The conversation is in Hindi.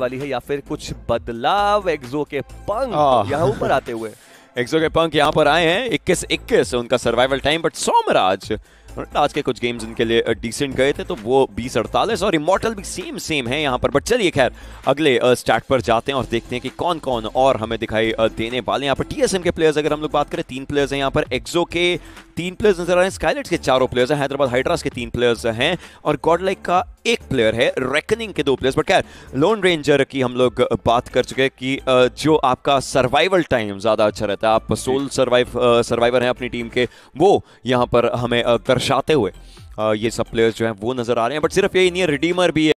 वाली है या फिर कुछ बदलाव एक्सो के पंख यहाँ ऊपर आते हुए एक्सो के पंख यहाँ पर आए हैं 21 21 उनका सर्वाइवल टाइम बट सोमराज आज के कुछ गेम्स इनके लिए डिसेंट गए थे तो वो बीस अड़तालीस और इमोटल भी सेम सेम है यहाँ पर बट चलिए खैर अगले स्टार्ट पर जाते हैं और देखते हैं कि कौन कौन और हमें दिखाई देने वाले यहाँ पर टीएसएम के प्लेयर्स अगर हम लोग बात करें तीन प्लेयर्स हैं यहाँ पर एक्सो के तीन प्लेयर्स नजर आ रहे हैं स्काइलेट्स के चारों प्लेयर्स हैं हैदराबाद हाइड्रास के तीन प्लेयर्स हैं और गॉडलाइक का एक प्लेयर है रेकनिंग के दो प्लेयर्स बट खैर लोन रेंजर की हम लोग बात कर चुके हैं कि जो आपका सर्वाइवल टाइम ज़्यादा अच्छा रहता है आप सोल सर्वाइव सर्वाइवर हैं अपनी टीम के वो यहाँ पर हमें दर्शक दर्शाते हुए ये सब प्लेयर्स जो हैं वो नजर आ रहे हैं बट सिर्फ यही नहीं है रिडीमर भी है